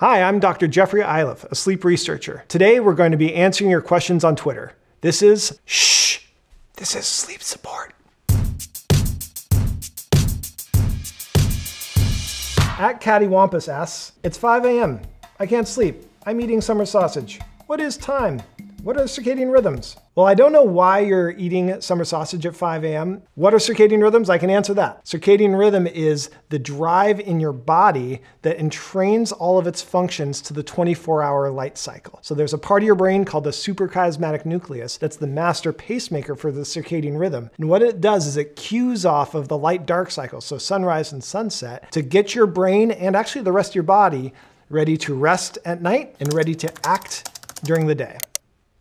Hi, I'm Dr. Jeffrey Iliff, a sleep researcher. Today we're going to be answering your questions on Twitter. This is shh. This is sleep support. At Cattywampus asks, It's 5 a.m. I can't sleep. I'm eating summer sausage. What is time? What are circadian rhythms? Well, I don't know why you're eating summer sausage at 5 a.m. What are circadian rhythms? I can answer that. Circadian rhythm is the drive in your body that entrains all of its functions to the 24 hour light cycle. So there's a part of your brain called the suprachiasmatic nucleus that's the master pacemaker for the circadian rhythm. And what it does is it cues off of the light dark cycle, so sunrise and sunset, to get your brain and actually the rest of your body ready to rest at night and ready to act during the day.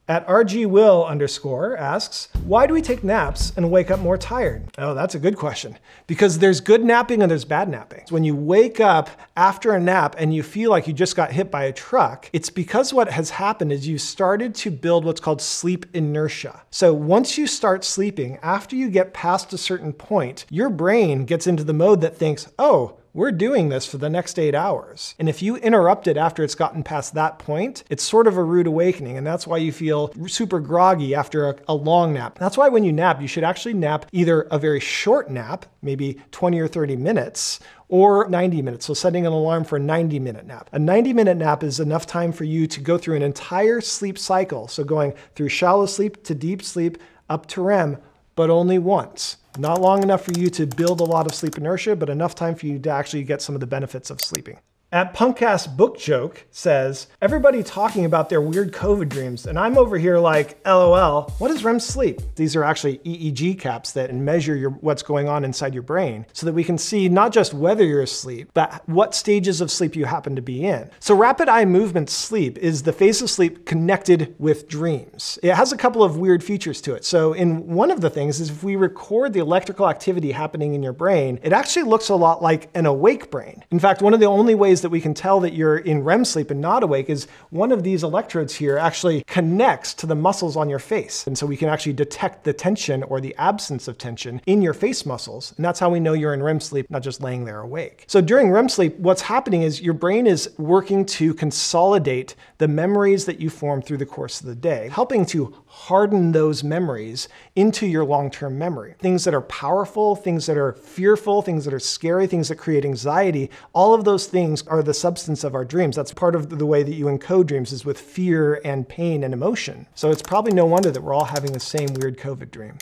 At rgwill underscore asks, why do we take naps and wake up more tired? Oh, that's a good question. Because there's good napping and there's bad napping. When you wake up after a nap and you feel like you just got hit by a truck, it's because what has happened is you started to build what's called sleep inertia. So once you start sleeping, after you get past a certain point, your brain gets into the mode that thinks, oh, we're doing this for the next eight hours. And if you interrupt it after it's gotten past that point, it's sort of a rude awakening. And that's why you feel super groggy after a, a long nap. That's why when you nap, you should actually nap either a very short nap, maybe 20 or 30 minutes, or 90 minutes. So setting an alarm for a 90 minute nap. A 90 minute nap is enough time for you to go through an entire sleep cycle. So going through shallow sleep to deep sleep, up to REM, but only once. Not long enough for you to build a lot of sleep inertia, but enough time for you to actually get some of the benefits of sleeping. At Punkass Book Joke says, everybody talking about their weird COVID dreams, and I'm over here like, LOL, what is REM sleep? These are actually EEG caps that measure your, what's going on inside your brain so that we can see not just whether you're asleep, but what stages of sleep you happen to be in. So rapid eye movement sleep is the phase of sleep connected with dreams. It has a couple of weird features to it. So in one of the things is if we record the electrical activity happening in your brain, it actually looks a lot like an awake brain. In fact, one of the only ways ways that we can tell that you're in REM sleep and not awake is one of these electrodes here actually connects to the muscles on your face. And so we can actually detect the tension or the absence of tension in your face muscles. And that's how we know you're in REM sleep, not just laying there awake. So during REM sleep, what's happening is your brain is working to consolidate the memories that you form through the course of the day, helping to harden those memories into your long-term memory. Things that are powerful, things that are fearful, things that are scary, things that create anxiety, all of those things are the substance of our dreams. That's part of the way that you encode dreams is with fear and pain and emotion. So it's probably no wonder that we're all having the same weird COVID dream.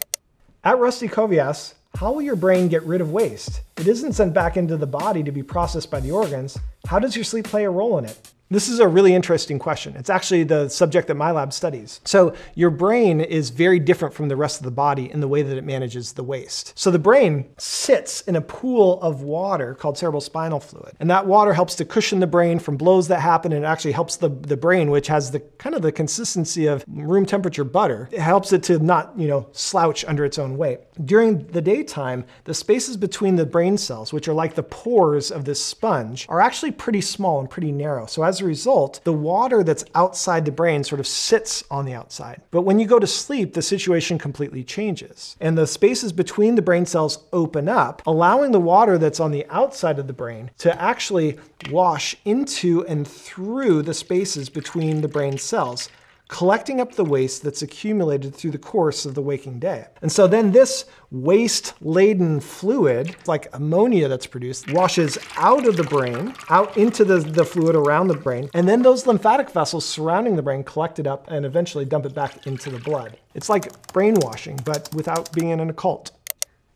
At Rusty Covey asks, how will your brain get rid of waste? It isn't sent back into the body to be processed by the organs. How does your sleep play a role in it? This is a really interesting question. It's actually the subject that my lab studies. So your brain is very different from the rest of the body in the way that it manages the waste. So the brain sits in a pool of water called cerebral spinal fluid. And that water helps to cushion the brain from blows that happen and it actually helps the, the brain, which has the kind of the consistency of room temperature butter. It helps it to not, you know, slouch under its own weight. During the daytime, the spaces between the brain cells, which are like the pores of this sponge, are actually pretty small and pretty narrow. So as as a result, the water that's outside the brain sort of sits on the outside. But when you go to sleep, the situation completely changes. And the spaces between the brain cells open up, allowing the water that's on the outside of the brain to actually wash into and through the spaces between the brain cells collecting up the waste that's accumulated through the course of the waking day. And so then this waste-laden fluid, like ammonia that's produced, washes out of the brain, out into the, the fluid around the brain, and then those lymphatic vessels surrounding the brain collect it up and eventually dump it back into the blood. It's like brainwashing, but without being in an occult.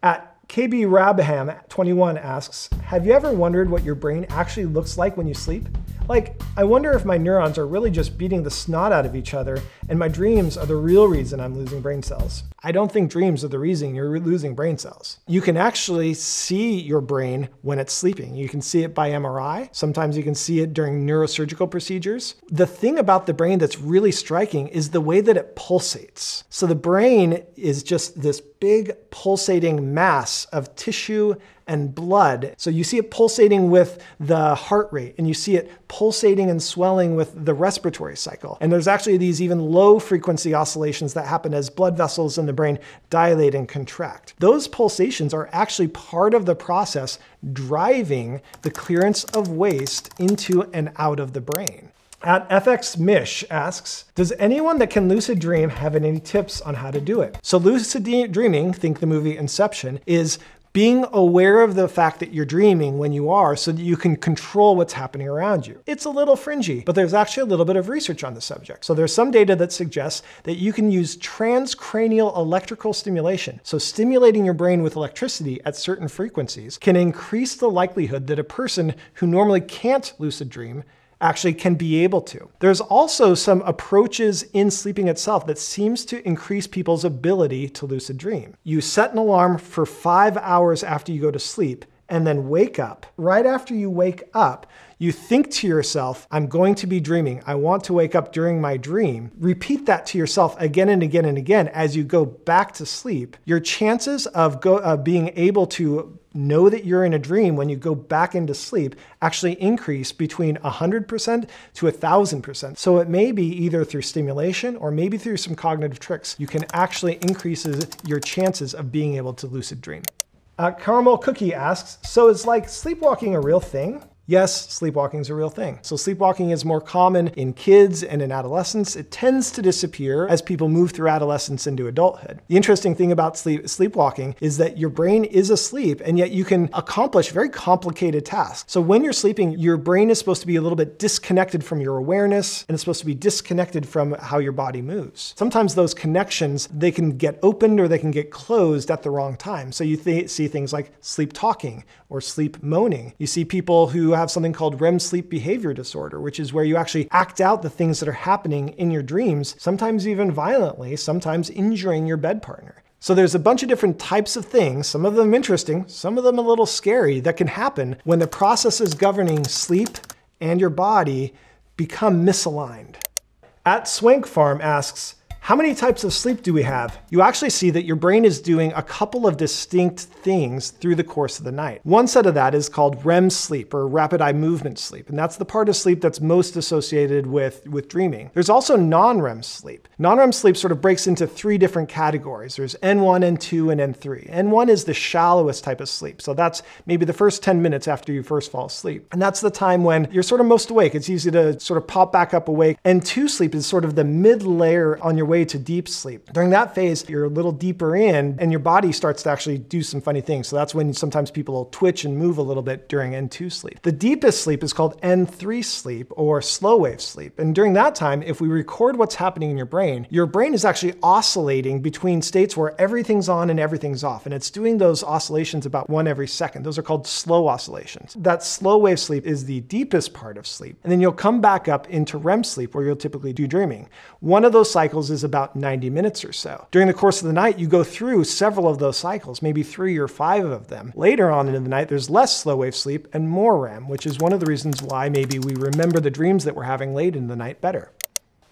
At KB Rabham 21 asks, have you ever wondered what your brain actually looks like when you sleep? Like, I wonder if my neurons are really just beating the snot out of each other and my dreams are the real reason I'm losing brain cells. I don't think dreams are the reason you're losing brain cells. You can actually see your brain when it's sleeping. You can see it by MRI. Sometimes you can see it during neurosurgical procedures. The thing about the brain that's really striking is the way that it pulsates. So the brain is just this big pulsating mass of tissue and blood. So you see it pulsating with the heart rate and you see it pulsating and swelling with the respiratory cycle. And there's actually these even low frequency oscillations that happen as blood vessels in the brain dilate and contract. Those pulsations are actually part of the process driving the clearance of waste into and out of the brain. At FX Mish asks, does anyone that can lucid dream have any tips on how to do it? So lucid dreaming, think the movie Inception, is being aware of the fact that you're dreaming when you are so that you can control what's happening around you. It's a little fringy, but there's actually a little bit of research on the subject. So there's some data that suggests that you can use transcranial electrical stimulation. So stimulating your brain with electricity at certain frequencies can increase the likelihood that a person who normally can't lucid dream actually can be able to. There's also some approaches in sleeping itself that seems to increase people's ability to lucid dream. You set an alarm for five hours after you go to sleep and then wake up. Right after you wake up, you think to yourself, I'm going to be dreaming. I want to wake up during my dream. Repeat that to yourself again and again and again as you go back to sleep. Your chances of, go, being able to know that you're in a dream when you go back into sleep actually increase between 100% to 1000%. So it may be either through stimulation or maybe through some cognitive tricks, you can actually increase your chances of being able to lucid dream. Uh, Caramel Cookie asks, so is like sleepwalking a real thing? Yes, sleepwalking is a real thing. So sleepwalking is more common in kids and in adolescence. It tends to disappear as people move through adolescence into adulthood. The interesting thing about sleep, sleepwalking is that your brain is asleep and yet you can accomplish very complicated tasks. So when you're sleeping, your brain is supposed to be a little bit disconnected from your awareness and it's supposed to be disconnected from how your body moves. Sometimes those connections, they can get opened or they can get closed at the wrong time. So you th see things like sleep talking or sleep moaning. You see people who have something called REM sleep behavior disorder, which is where you actually act out the things that are happening in your dreams, sometimes even violently, sometimes injuring your bed partner. So there's a bunch of different types of things, some of them interesting, some of them a little scary, that can happen when the processes governing sleep and your body become misaligned. At Swank Farm asks, how many types of sleep do we have? You actually see that your brain is doing a couple of distinct things through the course of the night. One set of that is called REM sleep or rapid eye movement sleep, and that's the part of sleep that's most associated with, with dreaming. There's also non-REM sleep. Non-REM sleep sort of breaks into three different categories. There's N1, N2, and N3. N1 is the shallowest type of sleep, so that's maybe the first 10 minutes after you first fall asleep. And that's the time when you're sort of most awake. It's easy to sort of pop back up awake. N2 sleep is sort of the mid layer on your way way to deep sleep. During that phase, you're a little deeper in and your body starts to actually do some funny things. So that's when sometimes people will twitch and move a little bit during N2 sleep. The deepest sleep is called N3 sleep or slow wave sleep. And during that time, if we record what's happening in your brain, your brain is actually oscillating between states where everything's on and everything's off. And it's doing those oscillations about one every second. Those are called slow oscillations. That slow wave sleep is the deepest part of sleep. And then you'll come back up into REM sleep where you'll typically do dreaming. One of those cycles is about 90 minutes or so. During the course of the night, you go through several of those cycles, maybe three or five of them. Later on in the night, there's less slow wave sleep and more REM, which is one of the reasons why maybe we remember the dreams that we're having late in the night better.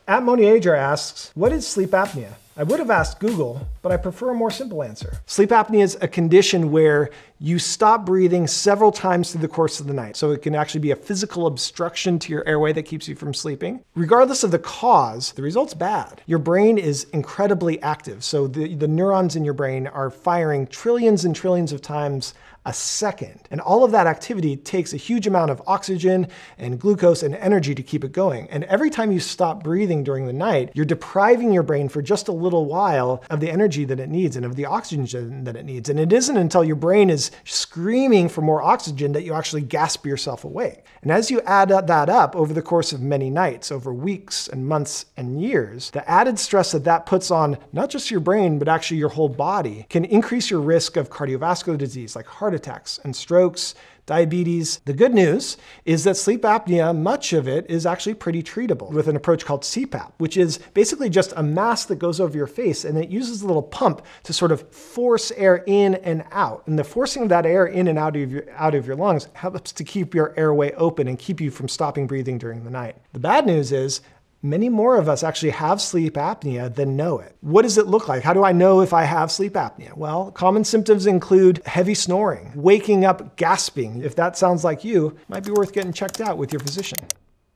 At Moniager asks, what is sleep apnea? I would have asked Google, but I prefer a more simple answer. Sleep apnea is a condition where you stop breathing several times through the course of the night. So it can actually be a physical obstruction to your airway that keeps you from sleeping. Regardless of the cause, the result's bad. Your brain is incredibly active. So the, the neurons in your brain are firing trillions and trillions of times a second. And all of that activity takes a huge amount of oxygen and glucose and energy to keep it going. And every time you stop breathing during the night, you're depriving your brain for just a little while of the energy that it needs and of the oxygen that it needs. And it isn't until your brain is screaming for more oxygen that you actually gasp yourself awake. And as you add that up over the course of many nights, over weeks and months and years, the added stress that that puts on not just your brain, but actually your whole body can increase your risk of cardiovascular disease like heart attacks and strokes, diabetes. The good news is that sleep apnea, much of it is actually pretty treatable with an approach called CPAP, which is basically just a mask that goes over your face and it uses a little pump to sort of force air in and out. And the forcing of that air in and out of your, out of your lungs helps to keep your airway open and keep you from stopping breathing during the night. The bad news is many more of us actually have sleep apnea than know it. What does it look like? How do I know if I have sleep apnea? Well, common symptoms include heavy snoring, waking up gasping. If that sounds like you, might be worth getting checked out with your physician.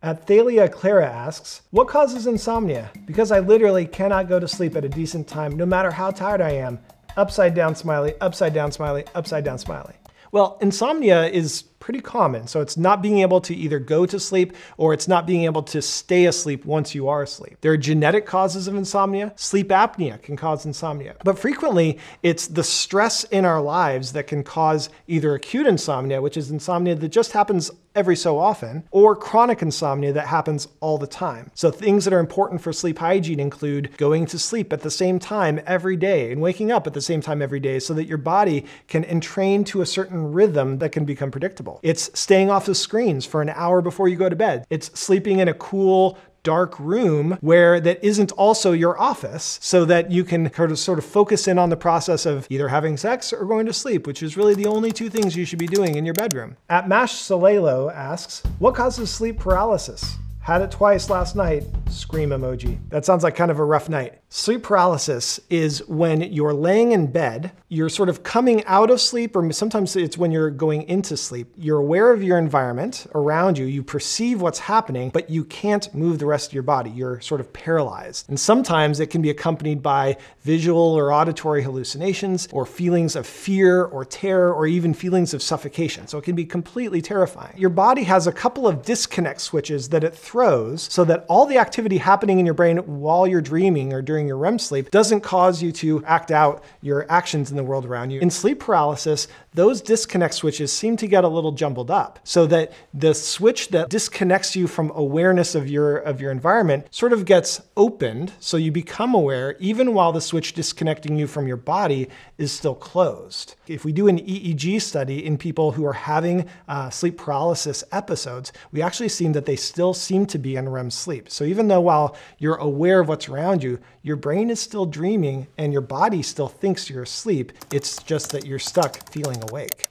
Athalia Clara asks, what causes insomnia? Because I literally cannot go to sleep at a decent time, no matter how tired I am. Upside down smiley, upside down smiley, upside down smiley. Well, insomnia is pretty common. So it's not being able to either go to sleep or it's not being able to stay asleep once you are asleep. There are genetic causes of insomnia. Sleep apnea can cause insomnia. But frequently, it's the stress in our lives that can cause either acute insomnia, which is insomnia that just happens every so often, or chronic insomnia that happens all the time. So things that are important for sleep hygiene include going to sleep at the same time every day and waking up at the same time every day so that your body can entrain to a certain rhythm that can become predictable comfortable. It's staying off the screens for an hour before you go to bed. It's sleeping in a cool, dark room where that isn't also your office so that you can sort of focus in on the process of either having sex or going to sleep, which is really the only two things you should be doing in your bedroom. At Mash Salelo asks, what causes sleep paralysis? Had it twice last night, scream emoji. That sounds like kind of a rough night. Sleep paralysis is when you're laying in bed, you're sort of coming out of sleep, or sometimes it's when you're going into sleep. You're aware of your environment around you, you perceive what's happening, but you can't move the rest of your body. You're sort of paralyzed. And sometimes it can be accompanied by visual or auditory hallucinations, or feelings of fear or terror, or even feelings of suffocation. So it can be completely terrifying. Your body has a couple of disconnect switches that it throws so that all the activity happening in your brain while you're dreaming or during during your REM sleep doesn't cause you to act out your actions in the world around you. In sleep paralysis, those disconnect switches seem to get a little jumbled up so that the switch that disconnects you from awareness of your, of your environment sort of gets opened so you become aware even while the switch disconnecting you from your body is still closed. If we do an EEG study in people who are having uh, sleep paralysis episodes, we actually see that they still seem to be in REM sleep. So even though while you're aware of what's around you, your brain is still dreaming and your body still thinks you're asleep, it's just that you're stuck feeling awake.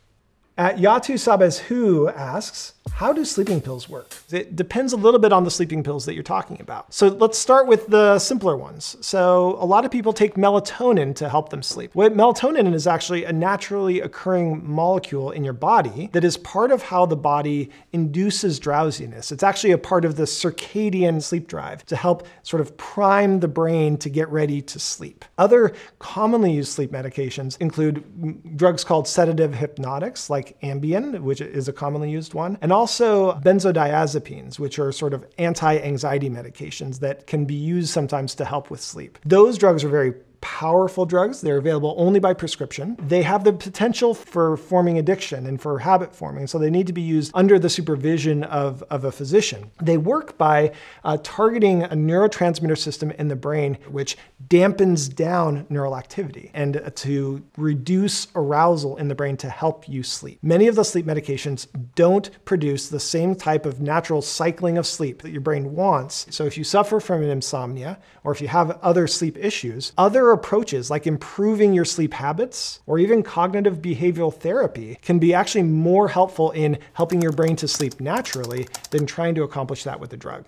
At Yatu Sabes Who asks, how do sleeping pills work? It depends a little bit on the sleeping pills that you're talking about. So let's start with the simpler ones. So a lot of people take melatonin to help them sleep. What melatonin is actually a naturally occurring molecule in your body that is part of how the body induces drowsiness. It's actually a part of the circadian sleep drive to help sort of prime the brain to get ready to sleep. Other commonly used sleep medications include drugs called sedative hypnotics like like Ambien, which is a commonly used one, and also benzodiazepines, which are sort of anti anxiety medications that can be used sometimes to help with sleep. Those drugs are very powerful drugs. They're available only by prescription. They have the potential for forming addiction and for habit forming, so they need to be used under the supervision of, of a physician. They work by uh, targeting a neurotransmitter system in the brain, which dampens down neural activity and uh, to reduce arousal in the brain to help you sleep. Many of the sleep medications don't produce the same type of natural cycling of sleep that your brain wants. So if you suffer from an insomnia or if you have other sleep issues, other approaches like improving your sleep habits or even cognitive behavioral therapy can be actually more helpful in helping your brain to sleep naturally than trying to accomplish that with a drug.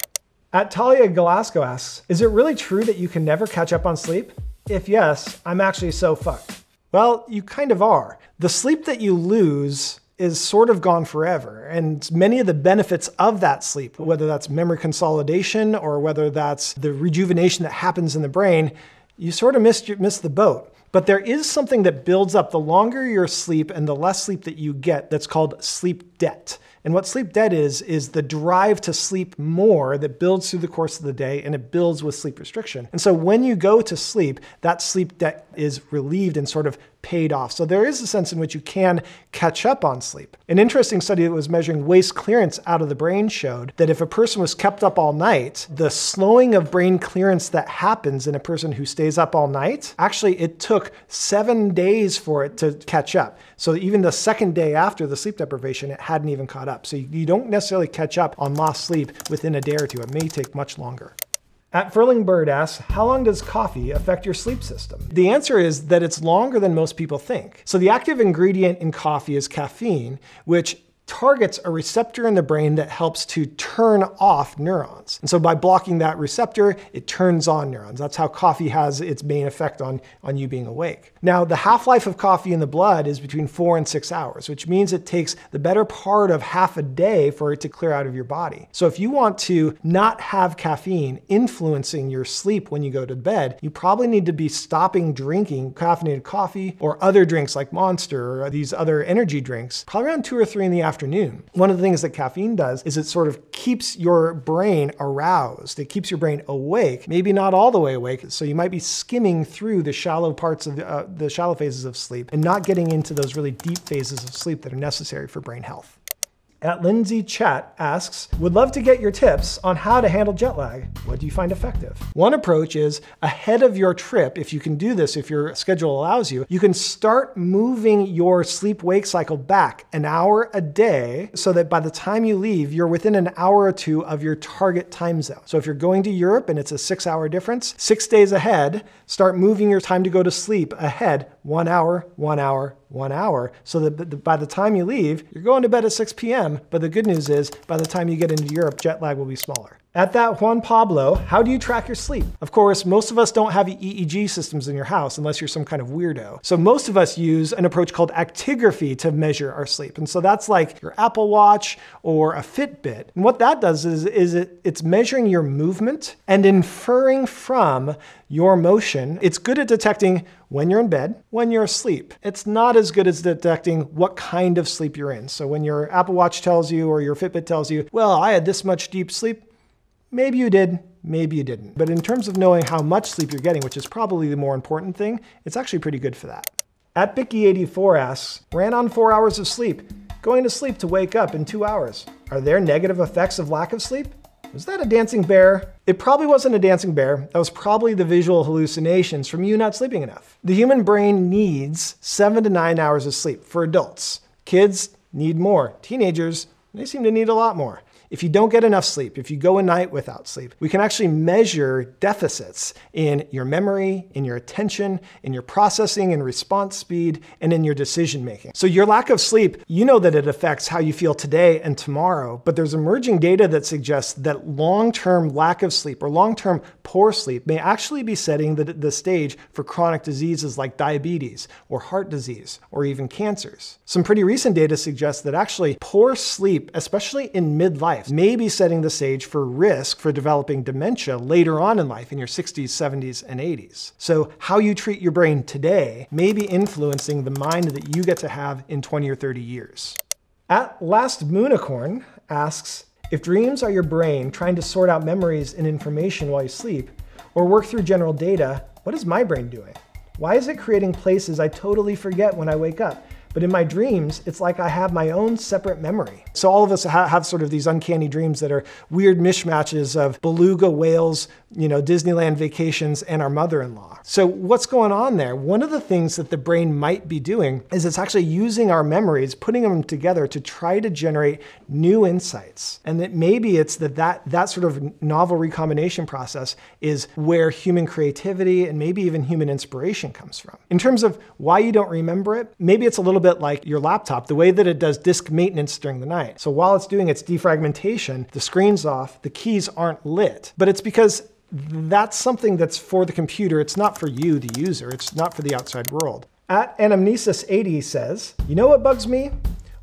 At Talia Galasco asks, is it really true that you can never catch up on sleep? If yes, I'm actually so fucked. Well, you kind of are. The sleep that you lose is sort of gone forever. And many of the benefits of that sleep, whether that's memory consolidation or whether that's the rejuvenation that happens in the brain, you sort of missed, missed the boat. But there is something that builds up the longer you're asleep and the less sleep that you get that's called sleep debt. And what sleep debt is, is the drive to sleep more that builds through the course of the day and it builds with sleep restriction. And so when you go to sleep, that sleep debt is relieved and sort of paid off. So there is a sense in which you can catch up on sleep. An interesting study that was measuring waste clearance out of the brain showed that if a person was kept up all night, the slowing of brain clearance that happens in a person who stays up all night, actually it took seven days for it to catch up. So even the second day after the sleep deprivation, it hadn't even caught up. So you don't necessarily catch up on lost sleep within a day or two. It may take much longer. At Furlingbird asks, how long does coffee affect your sleep system? The answer is that it's longer than most people think. So the active ingredient in coffee is caffeine, which targets a receptor in the brain that helps to turn off neurons. And so by blocking that receptor, it turns on neurons. That's how coffee has its main effect on, on you being awake. Now, the half-life of coffee in the blood is between four and six hours, which means it takes the better part of half a day for it to clear out of your body. So if you want to not have caffeine influencing your sleep when you go to bed, you probably need to be stopping drinking caffeinated coffee or other drinks like Monster or these other energy drinks, probably around two or three in the afternoon afternoon. One of the things that caffeine does is it sort of keeps your brain aroused. It keeps your brain awake, maybe not all the way awake. So you might be skimming through the shallow parts of the, uh, the shallow phases of sleep and not getting into those really deep phases of sleep that are necessary for brain health at Lindsay Chat asks, would love to get your tips on how to handle jet lag. What do you find effective? One approach is ahead of your trip, if you can do this, if your schedule allows you, you can start moving your sleep wake cycle back an hour a day so that by the time you leave, you're within an hour or two of your target time zone. So if you're going to Europe and it's a six hour difference, six days ahead, start moving your time to go to sleep ahead one hour, one hour, one hour, so that by the time you leave, you're going to bed at 6 p.m., but the good news is by the time you get into Europe, jet lag will be smaller. At that Juan Pablo, how do you track your sleep? Of course, most of us don't have EEG systems in your house unless you're some kind of weirdo. So most of us use an approach called actigraphy to measure our sleep. And so that's like your Apple Watch or a Fitbit. And what that does is, is it, it's measuring your movement and inferring from your motion. It's good at detecting when you're in bed, when you're asleep. It's not as good as detecting what kind of sleep you're in. So when your Apple Watch tells you or your Fitbit tells you, well, I had this much deep sleep, Maybe you did, maybe you didn't. But in terms of knowing how much sleep you're getting, which is probably the more important thing, it's actually pretty good for that. At Bicky84 asks, ran on four hours of sleep, going to sleep to wake up in two hours. Are there negative effects of lack of sleep? Was that a dancing bear? It probably wasn't a dancing bear. That was probably the visual hallucinations from you not sleeping enough. The human brain needs seven to nine hours of sleep for adults. Kids need more. Teenagers, they seem to need a lot more. If you don't get enough sleep, if you go a night without sleep, we can actually measure deficits in your memory, in your attention, in your processing and response speed, and in your decision making. So your lack of sleep, you know that it affects how you feel today and tomorrow, but there's emerging data that suggests that long-term lack of sleep or long-term poor sleep may actually be setting the, the stage for chronic diseases like diabetes or heart disease or even cancers. Some pretty recent data suggests that actually poor sleep, especially in midlife, life, maybe setting the stage for risk for developing dementia later on in life in your 60s, 70s, and 80s. So how you treat your brain today may be influencing the mind that you get to have in 20 or 30 years. At Last Moonicorn asks, if dreams are your brain trying to sort out memories and information while you sleep, or work through general data, what is my brain doing? Why is it creating places I totally forget when I wake up? But in my dreams, it's like I have my own separate memory. So all of us ha have sort of these uncanny dreams that are weird mishmatches of beluga whales, you know, Disneyland vacations, and our mother-in-law. So what's going on there? One of the things that the brain might be doing is it's actually using our memories, putting them together to try to generate new insights. And that maybe it's that that, that sort of novel recombination process is where human creativity and maybe even human inspiration comes from. In terms of why you don't remember it, maybe it's a little bit like your laptop, the way that it does disk maintenance during the night so while it's doing its defragmentation, the screen's off, the keys aren't lit, but it's because that's something that's for the computer. It's not for you, the user. It's not for the outside world. At Anamnesis80 says, you know what bugs me?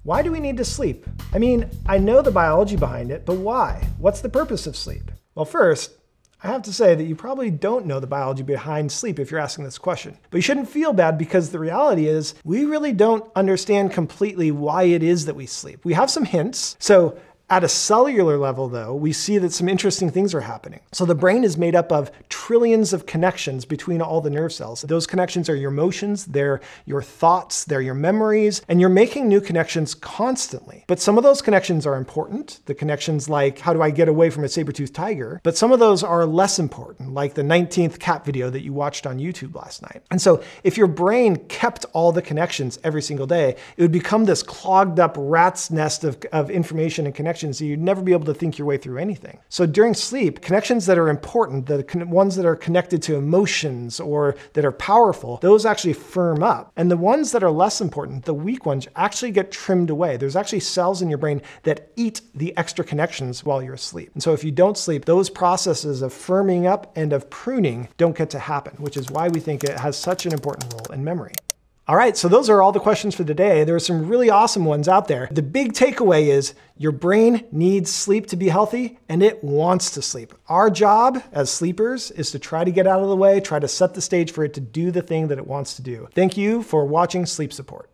Why do we need to sleep? I mean, I know the biology behind it, but why? What's the purpose of sleep? Well, first, I have to say that you probably don't know the biology behind sleep if you're asking this question. But you shouldn't feel bad because the reality is we really don't understand completely why it is that we sleep. We have some hints. So at a cellular level, though, we see that some interesting things are happening. So the brain is made up of trillions of connections between all the nerve cells. Those connections are your emotions, they're your thoughts, they're your memories, and you're making new connections constantly. But some of those connections are important, the connections like how do I get away from a saber-toothed tiger, but some of those are less important, like the 19th cat video that you watched on YouTube last night. And so if your brain kept all the connections every single day, it would become this clogged up rat's nest of, of information and connections connections that you'd never be able to think your way through anything. So during sleep, connections that are important, the ones that are connected to emotions or that are powerful, those actually firm up. And the ones that are less important, the weak ones, actually get trimmed away. There's actually cells in your brain that eat the extra connections while you're asleep. And so if you don't sleep, those processes of firming up and of pruning don't get to happen, which is why we think it has such an important role in memory. All right, so those are all the questions for today. There are some really awesome ones out there. The big takeaway is your brain needs sleep to be healthy and it wants to sleep. Our job as sleepers is to try to get out of the way, try to set the stage for it to do the thing that it wants to do. Thank you for watching Sleep Support.